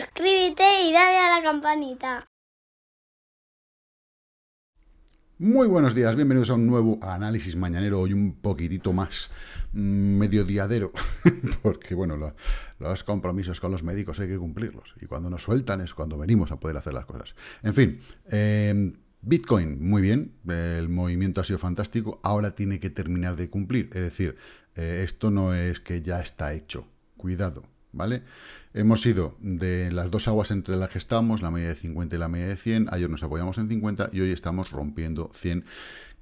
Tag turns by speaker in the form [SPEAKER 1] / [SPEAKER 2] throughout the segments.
[SPEAKER 1] suscríbete y dale a la campanita. Muy buenos días, bienvenidos a un nuevo análisis mañanero, hoy un poquitito más mm, mediodiadero, porque bueno, los compromisos con los médicos hay que cumplirlos, y cuando nos sueltan es cuando venimos a poder hacer las cosas. En fin, em, Bitcoin, muy bien, el movimiento ha sido fantástico, ahora tiene que terminar de cumplir, es decir, eh, esto no es que ya está hecho, cuidado, ¿vale? Hemos ido de las dos aguas entre las que estamos, la media de 50 y la media de 100, ayer nos apoyamos en 50 y hoy estamos rompiendo 100,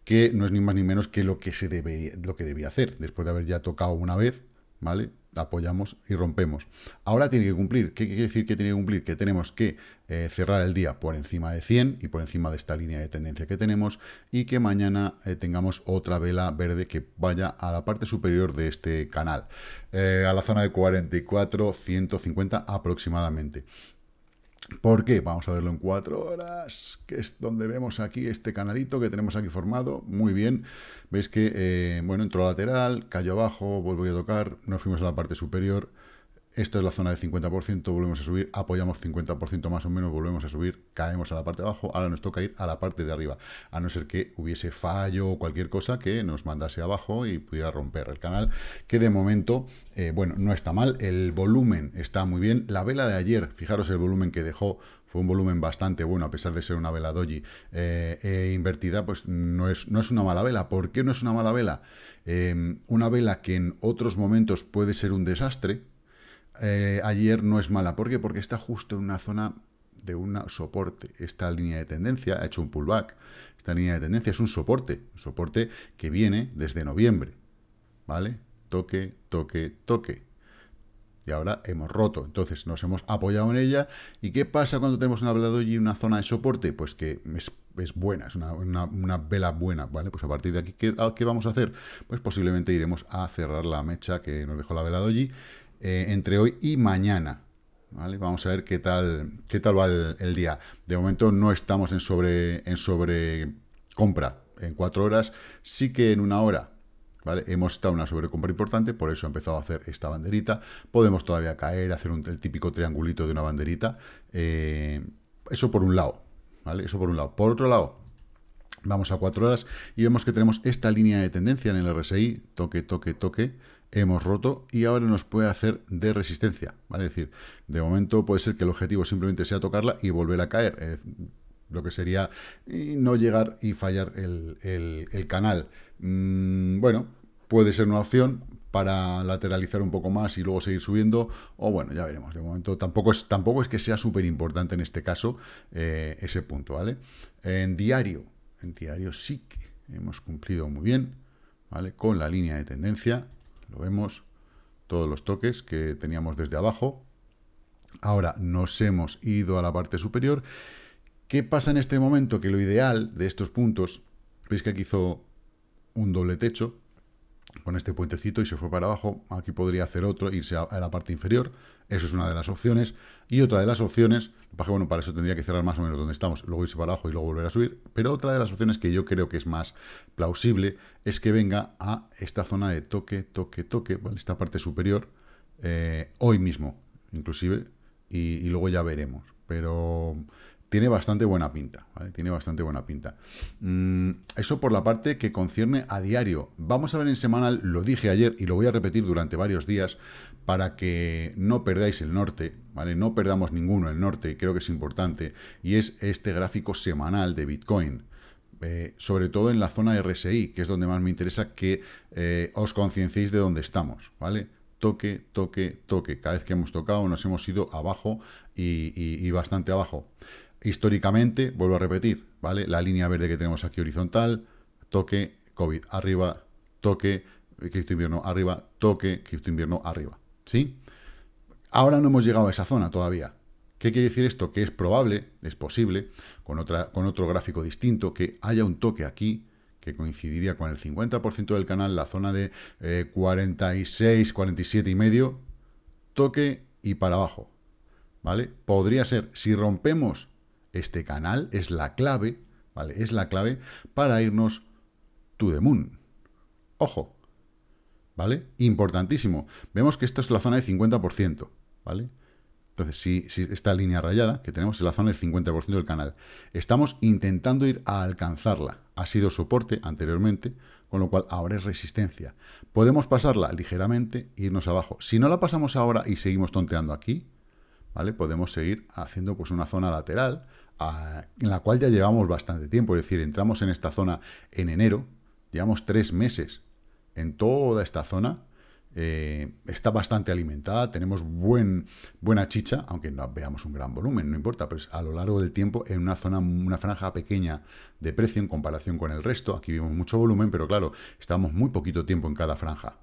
[SPEAKER 1] que no es ni más ni menos que lo que se debe, lo que debía hacer, después de haber ya tocado una vez, ¿vale? Apoyamos y rompemos. Ahora tiene que cumplir. ¿Qué quiere decir que tiene que cumplir? Que tenemos que eh, cerrar el día por encima de 100 y por encima de esta línea de tendencia que tenemos y que mañana eh, tengamos otra vela verde que vaya a la parte superior de este canal, eh, a la zona de 44, 150 aproximadamente. ¿Por qué? Vamos a verlo en cuatro horas, que es donde vemos aquí este canalito que tenemos aquí formado, muy bien. Veis que, eh, bueno, entró lateral, cayó abajo, vuelvo a tocar, nos fuimos a la parte superior, ...esto es la zona de 50%, volvemos a subir, apoyamos 50% más o menos, volvemos a subir, caemos a la parte de abajo, ahora nos toca ir a la parte de arriba, a no ser que hubiese fallo o cualquier cosa que nos mandase abajo y pudiera romper el canal, que de momento, eh, bueno, no está mal, el volumen está muy bien, la vela de ayer, fijaros el volumen que dejó, fue un volumen bastante bueno, a pesar de ser una vela doji eh, e invertida, pues no es, no es una mala vela. ¿Por qué no es una mala vela? Eh, una vela que en otros momentos puede ser un desastre, eh, ayer no es mala. ¿Por qué? Porque está justo en una zona de un soporte. Esta línea de tendencia ha hecho un pullback. Esta línea de tendencia es un soporte, un soporte que viene desde noviembre. ¿Vale? Toque, toque, toque. Y ahora hemos roto. Entonces nos hemos apoyado en ella. ¿Y qué pasa cuando tenemos una vela y una zona de soporte? Pues que es, buena, es una, vela buena. ¿Vale? Pues a partir de aquí, ¿qué, ¿qué, vamos a hacer? Pues posiblemente iremos a cerrar la mecha que nos dejó la vela doji eh, entre hoy y mañana. ¿vale? Vamos a ver qué tal, qué tal va el, día. De momento no estamos en sobre, en sobre compra en cuatro horas, sí que en una hora. ¿Vale? Hemos estado en una sobrecompra importante, por eso he empezado a hacer esta banderita. Podemos todavía caer, hacer el típico triangulito de una banderita. Eh, eso por un lado, ¿vale? Eso por un lado. Por otro lado, vamos a cuatro horas y vemos que tenemos esta línea de tendencia en el RSI, toque, toque, toque, hemos roto y ahora nos puede hacer de resistencia, ¿vale? Es decir, de momento puede ser que el objetivo simplemente sea tocarla y volver a caer, lo que sería no llegar y fallar el, canal. Mm, bueno, puede ser una opción para lateralizar un poco más y luego seguir subiendo, o bueno, ya veremos, de momento tampoco es, tampoco es que sea súper importante en este caso eh, ese punto, ¿vale? En diario, en diario sí que hemos cumplido muy bien, ¿vale? Con la línea de tendencia, lo vemos, todos los toques que teníamos desde abajo. Ahora nos hemos ido a la parte superior. ¿Qué pasa en este momento? Que lo ideal de estos puntos, veis que aquí hizo un doble techo, con este puentecito y se fue para abajo. Aquí podría hacer otro, irse a, la parte inferior. Eso es una de las opciones. Y otra de las opciones, bueno, para eso tendría que cerrar más o menos donde estamos, luego irse para abajo y luego volver a subir. Pero otra de las opciones que yo creo que es más plausible es que venga a esta zona de toque, toque, toque, esta parte superior, eh, hoy mismo, inclusive, y, y luego ya veremos. Pero tiene bastante buena pinta, ¿vale? Tiene bastante buena pinta. Mm, eso por la parte que concierne a diario. Vamos a ver en semanal, lo dije ayer y lo voy a repetir durante varios días para que no perdáis el norte, ¿vale? No perdamos ninguno el norte, creo que es importante, y es este gráfico semanal de Bitcoin. Eh, sobre todo en la zona RSI, que es donde más me interesa que eh, os concienciéis de dónde estamos, ¿vale? toque, toque, toque. Cada vez que hemos tocado nos hemos ido abajo y, y bastante abajo históricamente, vuelvo a repetir, ¿vale? La línea verde que tenemos aquí horizontal, toque, COVID arriba, toque, cripto invierno arriba, toque, cripto invierno arriba, ¿sí? Ahora no hemos llegado a esa zona todavía. ¿Qué quiere decir esto? Que es probable, es posible, con, otra, con otro gráfico distinto, que haya un toque aquí, que coincidiría con el 50% del canal, la zona de 46, eh, 47 y medio, toque y para abajo, ¿vale? Podría ser, si rompemos este canal es la clave, ¿vale? Es la clave para irnos to the moon. Ojo, ¿vale? Importantísimo. Vemos que esto es la zona del 50%, ¿vale? Entonces, si, esta línea rayada que tenemos es la zona del 50% del canal, estamos intentando ir a alcanzarla. Ha sido soporte anteriormente, con lo cual ahora es resistencia. Podemos pasarla ligeramente e irnos abajo. Si no la pasamos ahora y seguimos tonteando aquí, ¿vale? Podemos seguir haciendo pues una zona lateral, en la cual ya llevamos bastante tiempo. Es decir, entramos en esta zona en enero, llevamos tres meses en toda esta zona. Eh, está bastante alimentada, tenemos buen, buena chicha, aunque no veamos un gran volumen, no importa, pero a lo largo del tiempo en una zona, una franja pequeña de precio en comparación con el resto. Aquí vimos mucho volumen, pero claro, estamos muy poquito tiempo en cada franja.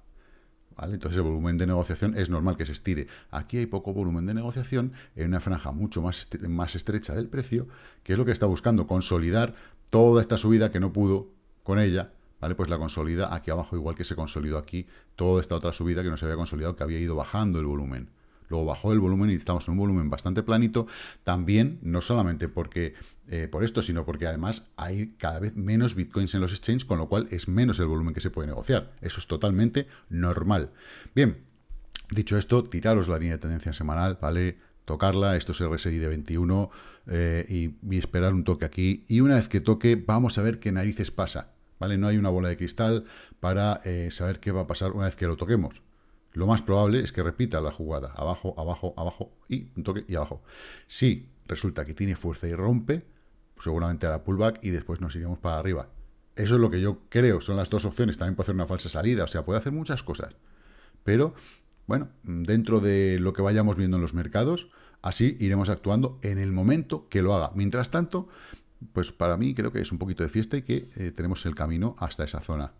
[SPEAKER 1] Entonces el volumen de negociación es normal que se estire. Aquí hay poco volumen de negociación en una franja mucho más, más estrecha del precio, que es lo que está buscando, consolidar toda esta subida que no pudo con ella, ¿vale? Pues la consolida aquí abajo, igual que se consolidó aquí toda esta otra subida que no se había consolidado, que había ido bajando el volumen. Luego bajó el volumen y estamos en un volumen bastante planito. También, no solamente porque eh, por esto, sino porque además hay cada vez menos bitcoins en los exchanges, con lo cual es menos el volumen que se puede negociar. Eso es totalmente normal. Bien, dicho esto, tiraros la línea de tendencia semanal, ¿vale? tocarla, esto es RSI de 21 eh, y, esperar un toque aquí y una vez que toque vamos a ver qué narices pasa, ¿vale? No hay una bola de cristal para eh, saber qué va a pasar una vez que lo toquemos, lo más probable es que repita la jugada. Abajo, abajo, abajo y un toque y abajo. Si resulta que tiene fuerza y rompe, pues seguramente hará pullback y después nos iremos para arriba. Eso es lo que yo creo, son las dos opciones. También puede hacer una falsa salida, o sea, puede hacer muchas cosas. Pero, bueno, dentro de lo que vayamos viendo en los mercados, así iremos actuando en el momento que lo haga. Mientras tanto, pues para mí creo que es un poquito de fiesta y que eh, tenemos el camino hasta esa zona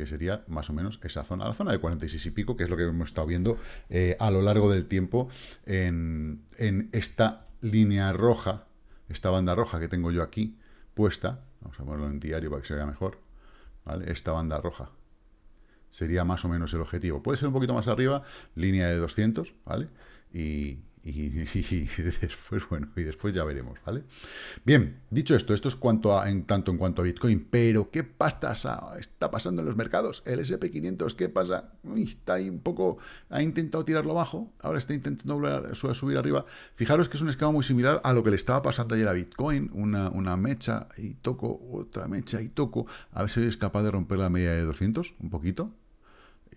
[SPEAKER 1] que sería más o menos esa zona, la zona de 46 y pico, que es lo que hemos estado viendo eh, a lo largo del tiempo en, en esta línea roja, esta banda roja que tengo yo aquí puesta, vamos a ponerlo en diario para que se vea mejor, ¿vale? esta banda roja sería más o menos el objetivo. Puede ser un poquito más arriba, línea de 200, ¿vale? Y, y, después, bueno, y después ya veremos, ¿vale? Bien, dicho esto, esto es cuanto en tanto en cuanto a Bitcoin, pero ¿qué pasa? Está pasando en los mercados. El SP500, ¿qué pasa? Está ahí un poco, ha intentado tirarlo abajo, ahora está intentando subir arriba. Fijaros que es un esquema muy similar a lo que le estaba pasando ayer a Bitcoin, una, mecha y toco, otra mecha y toco, a ver si es capaz de romper la media de 200, un poquito.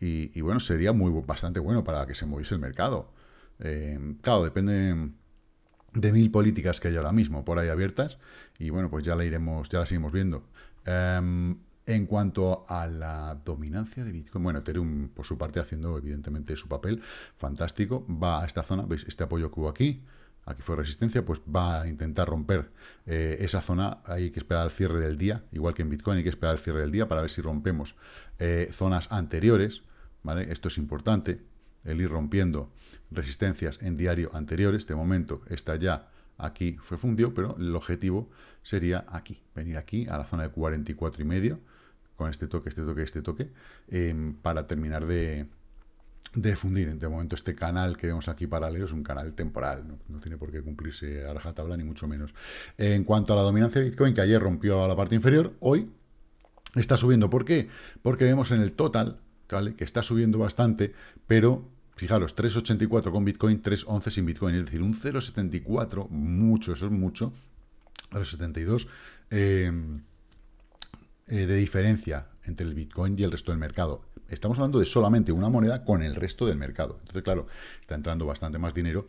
[SPEAKER 1] Y, y bueno, sería muy bastante bueno para que se moviese el mercado eh, claro, depende de mil políticas que hay ahora mismo por ahí abiertas y bueno, pues ya la iremos, ya la seguimos viendo. Em, en cuanto a la dominancia de Bitcoin, bueno, Ethereum por su parte haciendo evidentemente su papel fantástico, va a esta zona, veis este apoyo que hubo aquí, aquí fue resistencia, pues va a intentar romper eh, esa zona, hay que esperar al cierre del día, igual que en Bitcoin hay que esperar al cierre del día para ver si rompemos eh, zonas anteriores, ¿vale? Esto es importante, el ir rompiendo resistencias en diario anteriores. De momento está ya aquí, fue fundido, pero el objetivo sería aquí, venir aquí a la zona de 44 y medio, con este toque, este toque, este toque, em, para terminar de, de fundir. De momento este canal que vemos aquí paralelo es un canal temporal, no, tiene por qué cumplirse a rajatabla ni mucho menos. En cuanto a la dominancia de Bitcoin, que ayer rompió a la parte inferior, hoy está subiendo. ¿Por qué? Porque vemos en el total, ¿vale? que está subiendo bastante, pero Fijaros, 3.84 con Bitcoin, 3.11 sin Bitcoin, es decir, un 0.74, mucho, eso es mucho, 0.72 eh, eh, de diferencia entre el Bitcoin y el resto del mercado. Estamos hablando de solamente una moneda con el resto del mercado. Entonces, claro, está entrando bastante más dinero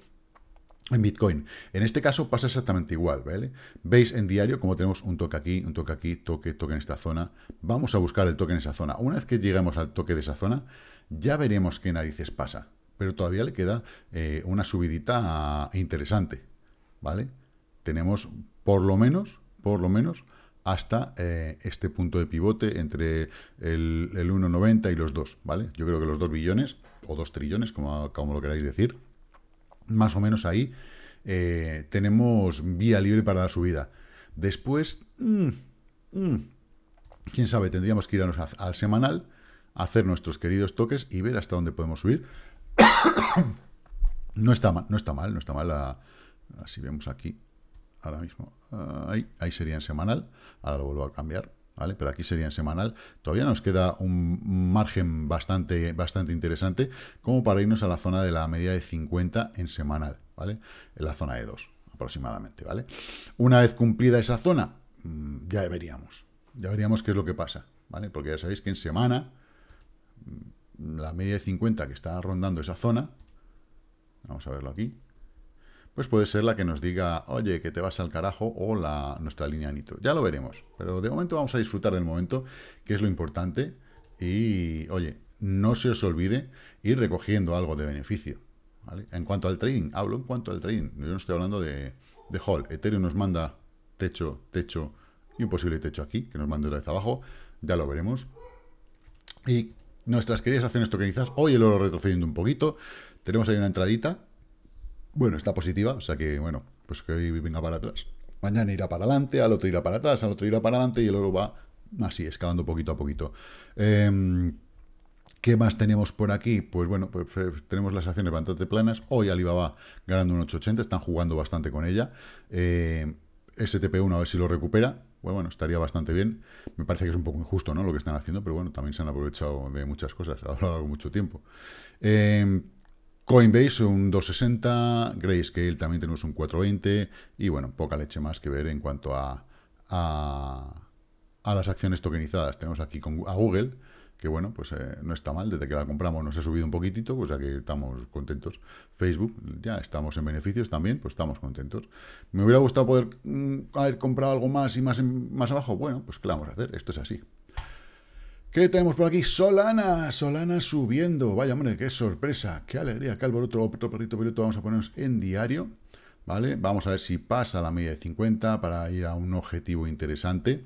[SPEAKER 1] en Bitcoin. En este caso pasa exactamente igual, ¿vale? Veis en diario como tenemos un toque aquí, un toque aquí, toque, toque en esta zona. Vamos a buscar el toque en esa zona. Una vez que lleguemos al toque de esa zona, ya veremos qué narices pasa. Pero todavía le queda eh, una subidita interesante, ¿vale? Tenemos por lo menos, por lo menos, hasta eh, este punto de pivote entre el, 1,90 y los 2, ¿vale? Yo creo que los 2 billones o 2 trillones, como, como lo queráis decir, más o menos ahí, eh, tenemos vía libre para la subida. Después, mm, mm, quién sabe, tendríamos que irnos al semanal, hacer nuestros queridos toques y ver hasta dónde podemos subir. no, está mal, no está mal, no está mal. vemos aquí, ahora mismo, ahí, ahí sería en semanal. Ahora lo vuelvo a cambiar pero aquí sería en semanal. Todavía nos queda un margen bastante, bastante interesante como para irnos a la zona de la media de 50 en semanal, ¿vale? En la zona de 2 aproximadamente, ¿vale? Una vez cumplida esa zona, mm, ya veríamos. Ya veríamos qué es lo que pasa, ¿vale? Porque ya sabéis que en semana mm, la media de 50 que está rondando esa zona, vamos a verlo aquí, pues puede ser la que nos diga, oye, que te vas al carajo, o la, nuestra línea nitro. Ya lo veremos, pero de momento vamos a disfrutar del momento, que es lo importante, y oye, no se os olvide ir recogiendo algo de beneficio. En cuanto al trading, hablo en cuanto al trading, yo no estoy hablando de, de Hall. Ethereum nos manda techo, techo y un posible techo aquí, que nos manda otra vez abajo, ya lo veremos. Y nuestras queridas acciones tokenizadas, hoy el oro retrocediendo un poquito, tenemos ahí una entradita, bueno, está positiva, o sea que, bueno, pues que hoy venga para atrás. Mañana irá para adelante, al otro irá para atrás, al otro irá para adelante y el oro va así, escalando poquito a poquito. Em, ¿Qué más tenemos por aquí? Pues bueno, pues, eh, tenemos las acciones bastante planas. Hoy Alibaba ganando un 880, están jugando bastante con ella. Em, STP1 a ver si lo recupera. Pues bueno, estaría bastante bien. Me parece que es un poco injusto ¿no? lo que están haciendo, pero bueno, también se han aprovechado de muchas cosas Ha lo largo mucho tiempo. Em, Coinbase un 260, Grayscale también tenemos un 420 y bueno, poca leche más que ver en cuanto a, a, las acciones tokenizadas. Tenemos aquí a Google, que bueno, pues eh, no está mal, desde que la compramos nos ha subido un poquitito, pues ya que estamos contentos. Facebook, ya estamos en beneficios también, pues estamos contentos. ¿Me hubiera gustado poder mm, haber comprado algo más y más, más abajo? Bueno, pues ¿qué vamos a hacer? Esto es así. ¿Qué tenemos por aquí? Solana, Solana subiendo. Vaya, hombre, qué sorpresa, qué alegría, qué otro perrito piloto. Vamos a ponernos en diario, ¿vale? Vamos a ver si pasa la media de 50 para ir a un objetivo interesante.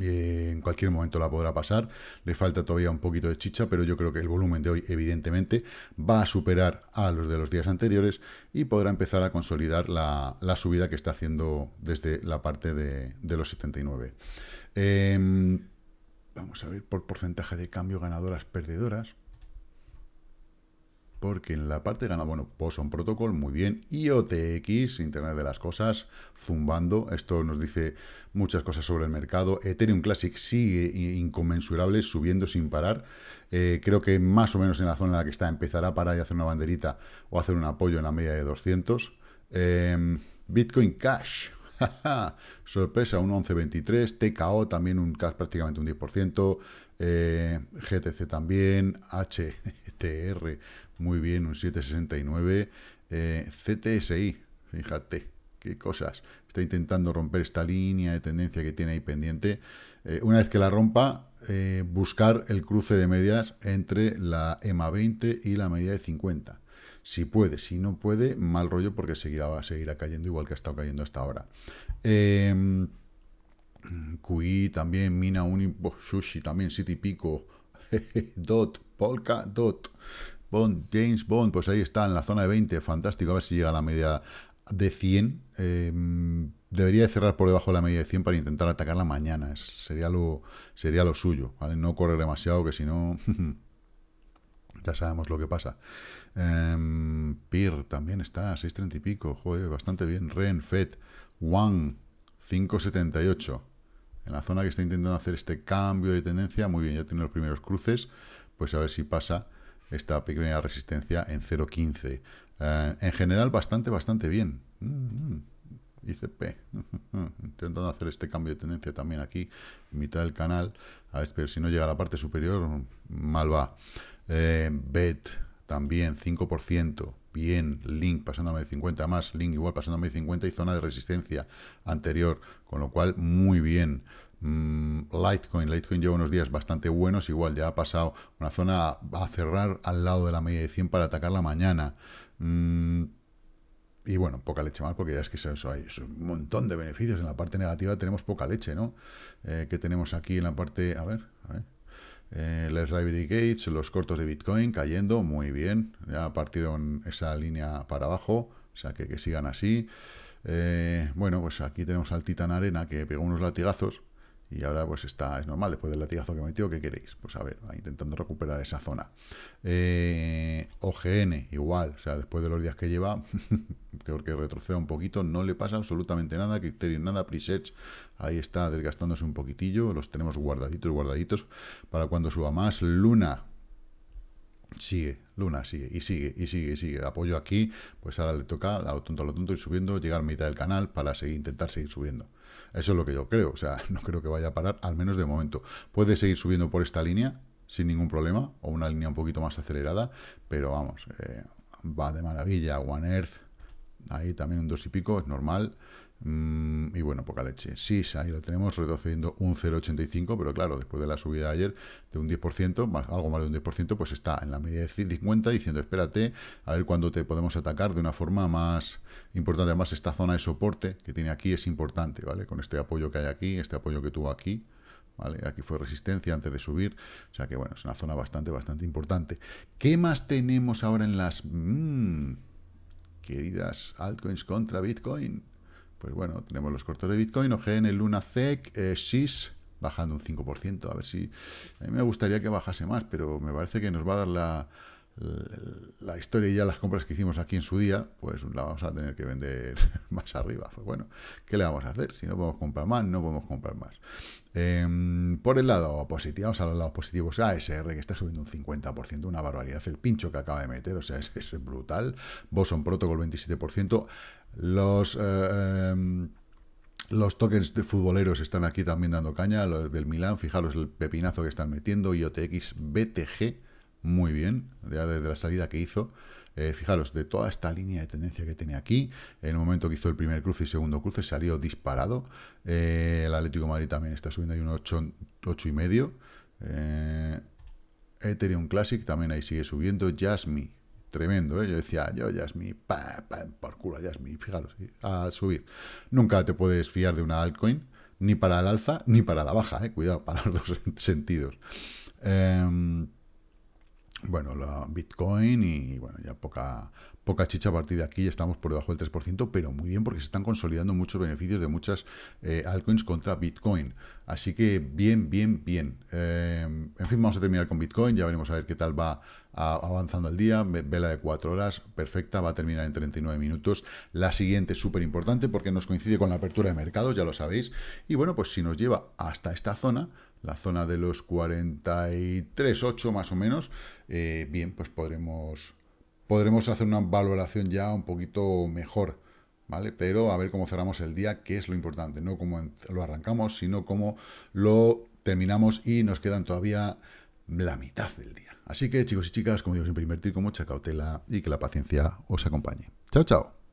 [SPEAKER 1] Eh, en cualquier momento la podrá pasar. Le falta todavía un poquito de chicha, pero yo creo que el volumen de hoy, evidentemente, va a superar a los de los días anteriores y podrá empezar a consolidar la, subida que está haciendo desde la parte de, de los 79. Eh, em, Vamos a ver por porcentaje de cambio ganadoras, perdedoras. Porque en la parte gana bueno, Poson pues Protocol, muy bien. IOTX, Internet de las Cosas, zumbando. Esto nos dice muchas cosas sobre el mercado. Ethereum Classic sigue inconmensurable, subiendo sin parar. Eh, creo que más o menos en la zona en la que está empezará a parar y hacer una banderita o hacer un apoyo en la media de 200. Em, Bitcoin Cash, Sorpresa, un 11.23, TKO también un prácticamente un 10%, eh, GTC también, HTR muy bien, un 7.69, eh, CTSI, fíjate, qué cosas. Está intentando romper esta línea de tendencia que tiene ahí pendiente. Eh, una vez que la rompa, buscar el cruce de medias entre la EMA 20 y la media de 50. Si puede, si no puede, mal rollo porque seguirá, seguirá cayendo igual que ha estado cayendo hasta ahora. Eh, QI también, Mina Uni, Sushi también, City Pico, Dot, Polka, Dot, Bond, James Bond, pues ahí está, en la zona de 20, fantástico, a ver si llega a la media de 100. Em, debería cerrar por debajo de la media de 100 para intentar atacarla mañana, sería, lo, sería lo suyo, ¿vale? No correr demasiado, que si no... Ya sabemos lo que pasa. Em, PIR también está a 6.30 y pico. Joder, bastante bien. REN, FED, WAN, 5.78. En la zona que está intentando hacer este cambio de tendencia, muy bien, ya tiene los primeros cruces. Pues a ver si pasa esta pequeña resistencia en 0.15. Eh, en general, bastante, bastante bien. Mm, mm. ICP. Intentando hacer este cambio de tendencia también aquí, en mitad del canal. A ver, si no llega a la parte superior, mal va. Eh, BET también 5%. Bien, Link pasándome de 50 más, Link igual pasándome de 50 y zona de resistencia anterior, con lo cual muy bien. Mm, Litecoin, Litecoin lleva unos días bastante buenos, igual ya ha pasado una zona a, cerrar al lado de la media de 100 para atacar la mañana. Mm, y bueno, poca leche más, porque ya es que eso, hay un montón de beneficios. En la parte negativa tenemos poca leche, ¿no? Eh, que tenemos aquí en la parte, a ver, a ver eh, les Library Gates, los cortos de Bitcoin cayendo muy bien. Ya partieron esa línea para abajo, o sea que, que sigan así. Eh, bueno, pues aquí tenemos al Titan Arena que pegó unos latigazos. Y ahora pues está, es normal, después del latigazo que metió, ¿qué queréis? Pues a ver, intentando recuperar esa zona. Eh, OGN, igual, o sea, después de los días que lleva, porque retrocede un poquito, no le pasa absolutamente nada, criterio nada, presets, ahí está desgastándose un poquitillo, los tenemos guardaditos, guardaditos, para cuando suba más, Luna, Sigue, Luna sigue, y sigue, y sigue, y sigue. Apoyo aquí, pues ahora le toca, lo tonto, a lo tonto, y subiendo, llegar a mitad del canal para seguir, intentar seguir subiendo. Eso es lo que yo creo, o sea, no creo que vaya a parar, al menos de momento. Puede seguir subiendo por esta línea, sin ningún problema, o una línea un poquito más acelerada, pero vamos, eh, va de maravilla. One Earth, ahí también un dos y pico, es normal. Mm, y bueno, poca leche. Sí, ahí lo tenemos reduciendo un 0,85, pero claro, después de la subida de ayer de un 10%, más, algo más de un 10%, pues está en la media de 50 diciendo, espérate, a ver cuándo te podemos atacar de una forma más importante. Además, esta zona de soporte que tiene aquí es importante, ¿vale? Con este apoyo que hay aquí, este apoyo que tuvo aquí, ¿Vale? Aquí fue resistencia antes de subir, o sea que bueno, es una zona bastante, bastante importante. ¿Qué más tenemos ahora en las... Mm, queridas altcoins contra Bitcoin? Pues bueno, tenemos los cortos de Bitcoin, OGN, LUNA, eh, SIS, bajando un 5%. A ver si... A mí me gustaría que bajase más, pero me parece que nos va a dar la, la historia y ya las compras que hicimos aquí en su día, pues la vamos a tener que vender más arriba. Pues bueno, ¿qué le vamos a hacer? Si no podemos comprar más, no podemos comprar más. Em, por el lado positivo, vamos a lado positivo, o ASR que está subiendo un 50%, una barbaridad. El pincho que acaba de meter, o sea, es, es brutal. Boson Protocol 27%. Los, eh, em, los tokens de futboleros están aquí también dando caña, los del Milán, fijaros el pepinazo que están metiendo, IOTX, BTG, muy bien, ya desde la salida que hizo. Eh, fijaros, de toda esta línea de tendencia que tenía aquí, en el momento que hizo el primer cruce y segundo cruce salió disparado. Eh, el Atlético Madrid también está subiendo, hay un 8,5. Ethereum Classic también ahí sigue subiendo. Jasmine Tremendo, ¿eh? Yo decía, yo ya es mi, por culo, ya es mi, fijaros, a subir. Nunca te puedes fiar de una altcoin, ni para el alza, ni para la baja, ¿eh? Cuidado, para los dos sentidos. Em, bueno, la Bitcoin y, bueno, ya poca, poca chicha a partir de aquí, estamos por debajo del 3%, pero muy bien porque se están consolidando muchos beneficios de muchas eh, altcoins contra Bitcoin. Así que bien, bien, bien. Eh, en fin, vamos a terminar con Bitcoin, ya veremos a ver qué tal va avanzando el día, vela de 4 horas, perfecta, va a terminar en 39 minutos. La siguiente es súper importante porque nos coincide con la apertura de mercados, ya lo sabéis. Y bueno, pues si nos lleva hasta esta zona, la zona de los 43.8 más o menos, eh, bien, pues podremos podremos hacer una valoración ya un poquito mejor, ¿vale? Pero a ver cómo cerramos el día, que es lo importante, no cómo lo arrancamos, sino cómo lo terminamos y nos quedan todavía la mitad del día. Así que chicos y chicas, como digo siempre, invertir con mucha cautela y que la paciencia os acompañe. Chao, chao.